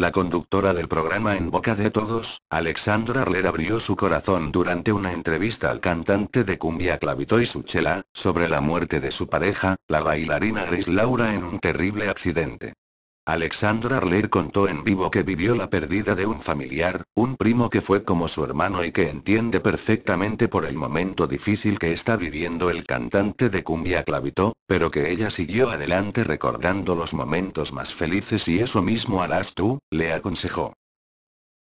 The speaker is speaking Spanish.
La conductora del programa En Boca de Todos, Alexandra Arler abrió su corazón durante una entrevista al cantante de cumbia Clavito y Suchela, sobre la muerte de su pareja, la bailarina Gris Laura en un terrible accidente. Alexandra Arler contó en vivo que vivió la pérdida de un familiar, un primo que fue como su hermano y que entiende perfectamente por el momento difícil que está viviendo el cantante de cumbia Clavito, pero que ella siguió adelante recordando los momentos más felices y eso mismo harás tú, le aconsejó.